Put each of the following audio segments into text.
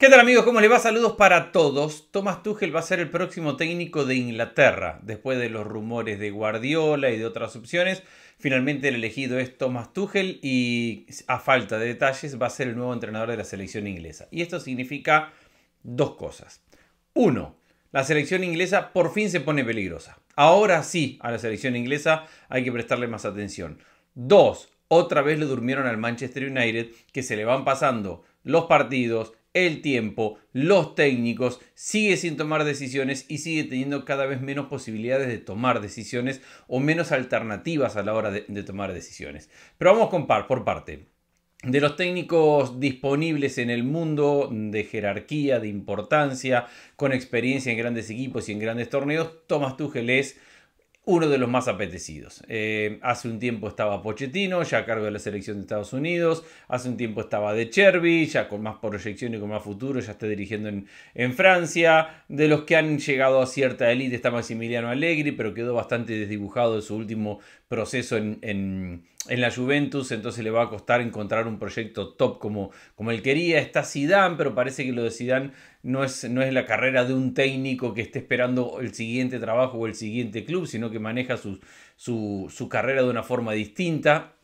¿Qué tal amigos? ¿Cómo les va? Saludos para todos. Thomas Tuchel va a ser el próximo técnico de Inglaterra. Después de los rumores de Guardiola y de otras opciones, finalmente el elegido es Thomas Tuchel y a falta de detalles va a ser el nuevo entrenador de la selección inglesa. Y esto significa dos cosas. Uno, la selección inglesa por fin se pone peligrosa. Ahora sí, a la selección inglesa hay que prestarle más atención. Dos, otra vez le durmieron al Manchester United que se le van pasando los partidos el tiempo, los técnicos, sigue sin tomar decisiones y sigue teniendo cada vez menos posibilidades de tomar decisiones o menos alternativas a la hora de, tomar decisiones. Pero vamos con par, por parte. De los técnicos disponibles en el mundo, de jerarquía, de importancia, con experiencia en grandes equipos y en grandes torneos, Tomás Tuchel es uno de los más apetecidos. Eh, hace un tiempo estaba Pochettino, ya a cargo de la selección de Estados Unidos. Hace un tiempo estaba De Cherby, ya con más proyección y con más futuro, ya está dirigiendo en, Francia. De los que han llegado a cierta élite está Maximiliano Allegri, pero quedó bastante desdibujado de su último proceso en en la Juventus, entonces le va a costar encontrar un proyecto top como, como él quería. Está Zidane, pero parece que lo de Zidane no es, no es la carrera de un técnico que esté esperando el siguiente trabajo o el siguiente club, sino que maneja su, su, carrera de una forma distinta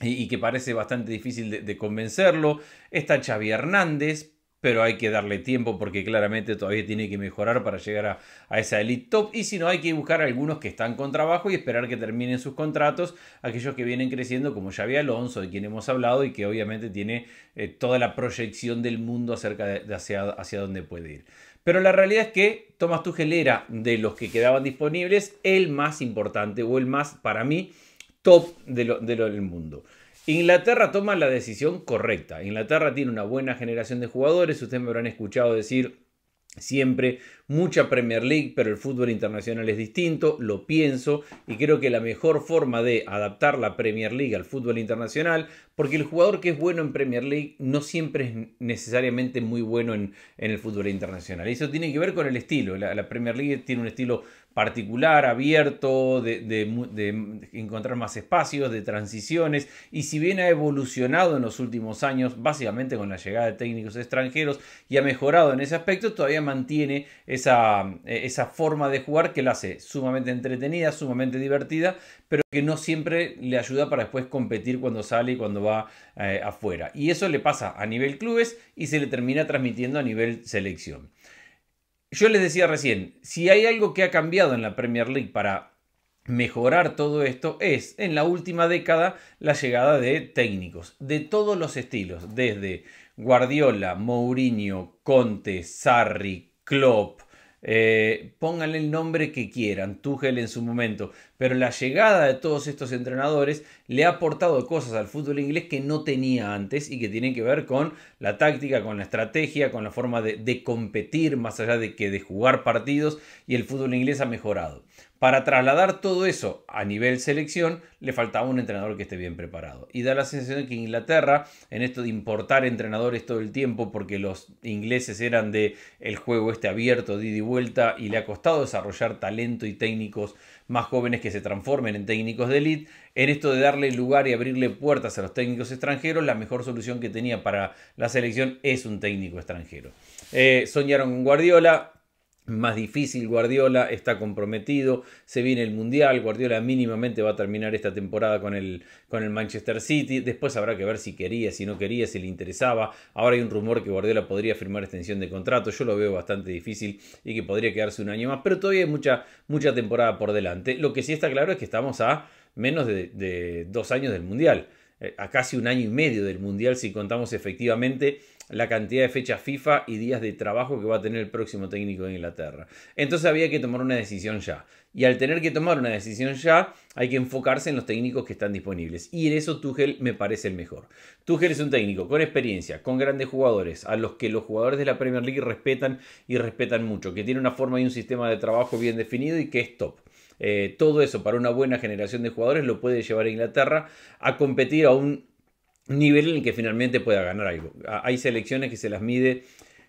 y, que parece bastante difícil de, de convencerlo. Está Xavi Hernández, pero hay que darle tiempo porque claramente todavía tiene que mejorar para llegar a, esa elite top. Y si no, hay que buscar algunos que están con trabajo y esperar que terminen sus contratos, aquellos que vienen creciendo, como Xavi Alonso, de quien hemos hablado y que obviamente tiene eh, toda la proyección del mundo acerca de, hacia, dónde puede ir. Pero la realidad es que Tomás Tuchel era de los que quedaban disponibles el más importante o el más, para mí, top de lo del mundo. Inglaterra toma la decisión correcta. Inglaterra tiene una buena generación de jugadores. Ustedes me habrán escuchado decir siempre mucha Premier League, pero el fútbol internacional es distinto. Lo pienso y creo que la mejor forma de adaptar la Premier League al fútbol internacional, porque el jugador que es bueno en Premier League no siempre es necesariamente muy bueno en, el fútbol internacional. Y eso tiene que ver con el estilo. la Premier League tiene un estilo particular, abierto, de, encontrar más espacios, de transiciones, y si bien ha evolucionado en los últimos años, básicamente con la llegada de técnicos extranjeros, y ha mejorado en ese aspecto, todavía mantiene esa, eh, forma de jugar que la hace sumamente entretenida, sumamente divertida, pero que no siempre le ayuda para después competir cuando sale y cuando va eh, afuera. Y eso le pasa a nivel clubes y se le termina transmitiendo a nivel selección yo les decía recién, si hay algo que ha cambiado en la Premier League para mejorar todo esto es en la última década la llegada de técnicos de todos los estilos, desde Guardiola, Mourinho, Conte, Sarri, Klopp, eh, pónganle el nombre que quieran, Tuchel en su momento, pero la llegada de todos estos entrenadores le ha aportado cosas al fútbol inglés que no tenía antes y que tienen que ver con la táctica, con la estrategia, con la forma de, competir más allá de que de jugar partidos y el fútbol inglés ha mejorado. Para trasladar todo eso a nivel selección, le faltaba un entrenador que esté bien preparado. Y da la sensación de que Inglaterra, en esto de importar entrenadores todo el tiempo, porque los ingleses eran de el juego este abierto, de ida y vuelta, y le ha costado desarrollar talento y técnicos más jóvenes que se transformen en técnicos de elite. En esto de darle lugar y abrirle puertas a los técnicos extranjeros, la mejor solución que tenía para la selección es un técnico extranjero. Eh, soñaron con Guardiola, más difícil. Guardiola está comprometido, se viene el Mundial, Guardiola mínimamente va a terminar esta temporada con el, con el Manchester City, después habrá que ver si quería, si no quería, si le interesaba. Ahora hay un rumor que Guardiola podría firmar extensión de contrato, yo lo veo bastante difícil y que podría quedarse un año más, pero todavía hay mucha, mucha temporada por delante. Lo que sí está claro es que estamos a menos de dos años del Mundial, eh, a casi un año y medio del Mundial si contamos efectivamente la cantidad de fechas FIFA y días de trabajo que va a tener el próximo técnico de Inglaterra. Entonces había que tomar una decisión ya. Y al tener que tomar una decisión ya, hay que enfocarse en los técnicos que están disponibles. Y en eso Tuchel me parece el mejor. Tuchel es un técnico con experiencia, con grandes jugadores, a los que los jugadores de la Premier League respetan y respetan mucho, que tiene una forma y un sistema de trabajo bien definido y que es top. Eh, todo eso para una buena generación de jugadores lo puede llevar a Inglaterra a competir a un nivel en el que finalmente pueda ganar algo. Ah, hay selecciones que se las mide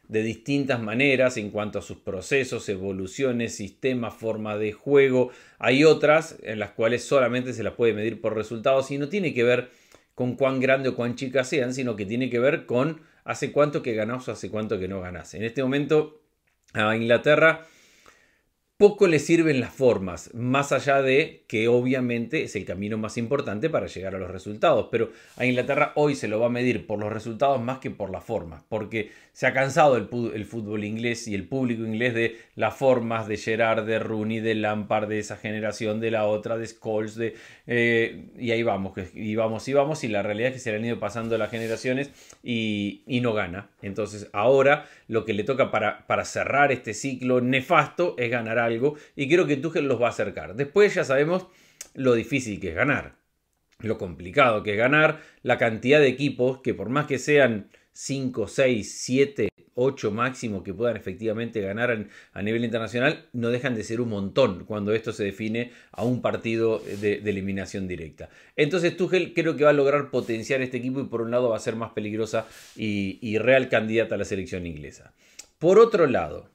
de distintas maneras en cuanto a sus procesos, evoluciones, sistemas, forma de juego. Hay otras en las cuales solamente se las puede medir por resultados y no tiene que ver con cuán grande o cuán chica sean, sino que tiene que ver con hace cuánto que ganas o hace cuánto que no ganas. En este momento a Inglaterra poco le sirven las formas, más allá de que obviamente es el camino más importante para llegar a los resultados, pero a Inglaterra hoy se lo va a medir por los resultados más que por las formas, porque se ha cansado el, fútbol inglés y el público inglés de las formas de Gerard, de Rooney, de Lampard, de esa generación, de la otra, de Scholes, de, eh, y ahí vamos, y vamos, y vamos, y la realidad es que se le han ido pasando las generaciones y, no gana. Entonces ahora lo que le toca para, para cerrar este ciclo nefasto es ganar algo y creo que Tuchel los va a acercar. Después ya sabemos lo difícil que es ganar, lo complicado que es ganar, la cantidad de equipos que por más que sean 5, 6, 7, 8 máximo que puedan efectivamente ganar a nivel internacional, no dejan de ser un montón cuando esto se define a un partido de, eliminación directa. Entonces Tuchel creo que va a lograr potenciar este equipo y por un lado va a ser más peligrosa y real candidata a la selección inglesa. Por otro lado,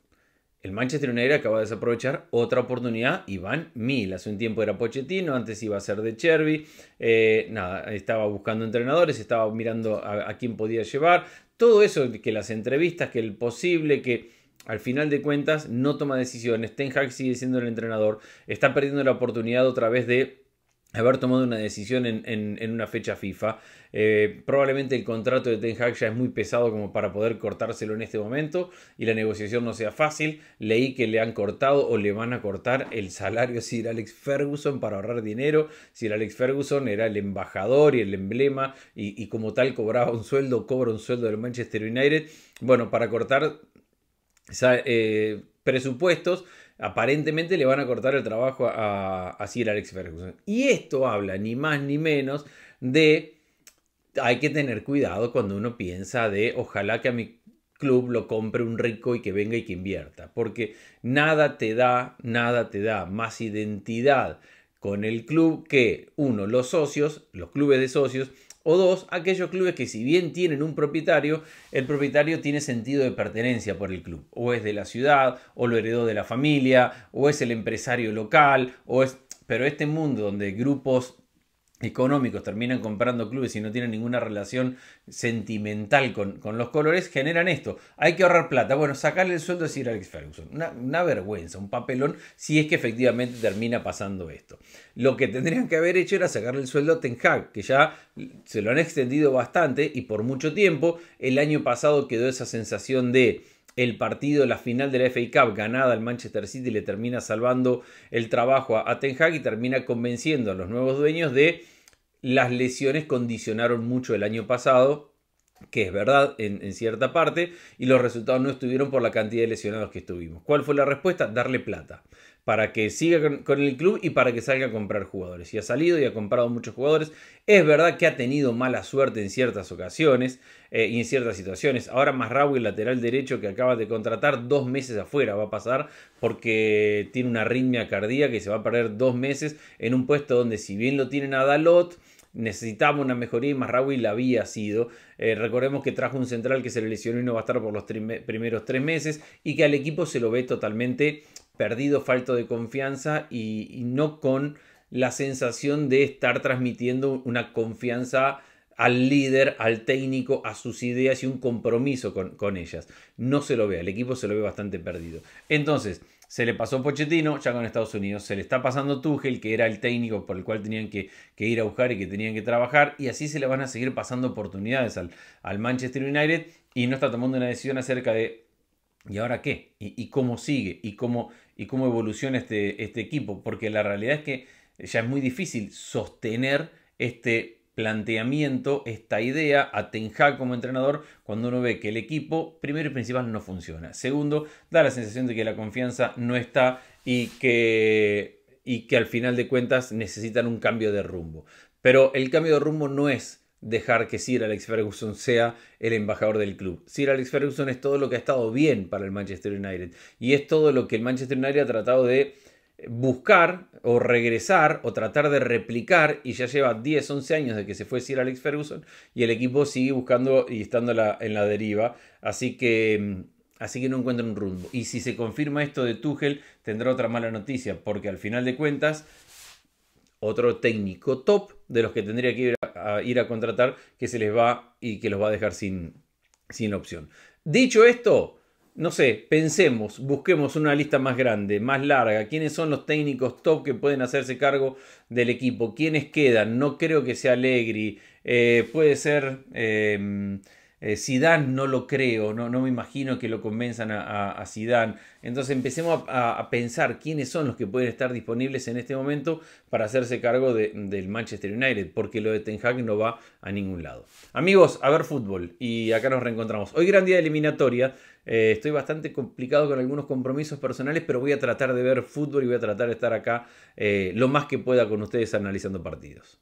el Manchester United acaba de desaprovechar otra oportunidad Iván mil. Hace un tiempo era Pochettino, antes iba a ser de Cherby. Eh, nada, estaba buscando entrenadores, estaba mirando a, quién podía llevar. Todo eso, que las entrevistas, que el posible, que al final de cuentas no toma decisiones. Ten Hag sigue siendo el entrenador, está perdiendo la oportunidad otra vez de haber tomado una decisión en, una fecha FIFA. Eh, probablemente el contrato de Ten Hag ya es muy pesado como para poder cortárselo en este momento y la negociación no sea fácil. Leí que le han cortado o le van a cortar el salario si era Alex Ferguson para ahorrar dinero. Si el Alex Ferguson era el embajador y el emblema y, como tal cobraba un sueldo, cobra un sueldo del Manchester United. Bueno, para cortar eh, presupuestos aparentemente le van a cortar el trabajo a, a Sir Alex Ferguson. Y esto habla ni más ni menos de hay que tener cuidado cuando uno piensa de ojalá que a mi club lo compre un rico y que venga y que invierta, porque nada te da, nada te da más identidad con el club que uno, los socios, los clubes de socios, o dos, aquellos clubes que si bien tienen un propietario, el propietario tiene sentido de pertenencia por el club. O es de la ciudad, o lo heredó de la familia, o es el empresario local, o es... Pero este mundo donde grupos económicos terminan comprando clubes y no tienen ninguna relación sentimental con, los colores, generan esto. Hay que ahorrar plata. Bueno, sacarle el sueldo a Alex Ferguson. Una, una, vergüenza, un papelón, si es que efectivamente termina pasando esto. Lo que tendrían que haber hecho era sacarle el sueldo a Ten Hag, que ya se lo han extendido bastante y por mucho tiempo. El año pasado quedó esa sensación de el partido la final de la FA Cup ganada al Manchester City le termina salvando el trabajo a Ten Hag y termina convenciendo a los nuevos dueños de las lesiones condicionaron mucho el año pasado que es verdad en, cierta parte, y los resultados no estuvieron por la cantidad de lesionados que estuvimos. ¿Cuál fue la respuesta? Darle plata para que siga con, el club y para que salga a comprar jugadores. Y ha salido y ha comprado muchos jugadores. Es verdad que ha tenido mala suerte en ciertas ocasiones eh, y en ciertas situaciones. Ahora más Masraoui, el lateral derecho que acaba de contratar, dos meses afuera va a pasar porque tiene una arritmia cardíaca y se va a perder dos meses en un puesto donde si bien lo tienen a Dalot necesitaba una mejoría y Marraui la había sido. Eh, recordemos que trajo un central que se le lesionó y no va a estar por los primeros tres meses y que al equipo se lo ve totalmente perdido, falto de confianza y, no con la sensación de estar transmitiendo una confianza al líder, al técnico, a sus ideas y un compromiso con, con ellas. No se lo ve, al equipo se lo ve bastante perdido. Entonces, se le pasó Pochettino, ya con Estados Unidos, se le está pasando Tuchel, que era el técnico por el cual tenían que, ir a buscar y que tenían que trabajar, y así se le van a seguir pasando oportunidades al, Manchester United y no está tomando una decisión acerca de ¿Y ahora qué? ¿Y, cómo sigue? ¿Y cómo, y cómo evoluciona este, este equipo? Porque la realidad es que ya es muy difícil sostener este planteamiento, esta idea a Ten Hag como entrenador cuando uno ve que el equipo, primero y principal, no funciona. Segundo, da la sensación de que la confianza no está y que, y que al final de cuentas necesitan un cambio de rumbo. Pero el cambio de rumbo no es dejar que Sir Alex Ferguson sea el embajador del club. Sir Alex Ferguson es todo lo que ha estado bien para el Manchester United y es todo lo que el Manchester United ha tratado de buscar o regresar o tratar de replicar y ya lleva 10, 11 años de que se fue Sir Alex Ferguson y el equipo sigue buscando y estando en la deriva. Así que, mm, así que no encuentra un rumbo. Y si se confirma esto de Tuchel, tendrá otra mala noticia porque al final de cuentas otro técnico top de los que tendría que ir a, ir a contratar que se les va y que los va a dejar sin, sin opción. Dicho esto, no sé, pensemos, busquemos una lista más grande, más larga, quiénes son los técnicos top que pueden hacerse cargo del equipo, quiénes quedan, no creo que sea Allegri, eh, puede ser... Eh, Sidán eh, no lo creo, no, me imagino que lo convenzan a Zidane Entonces empecemos a, pensar quiénes son los que pueden estar disponibles en este momento para hacerse cargo del Manchester United, porque lo de Ten Hag no va a ningún lado. Amigos, a ver fútbol y acá nos reencontramos. Hoy gran día de eliminatoria, eh, estoy bastante complicado con algunos compromisos personales, pero voy a tratar de ver fútbol y voy a tratar de estar acá eh, lo más que pueda con ustedes analizando partidos.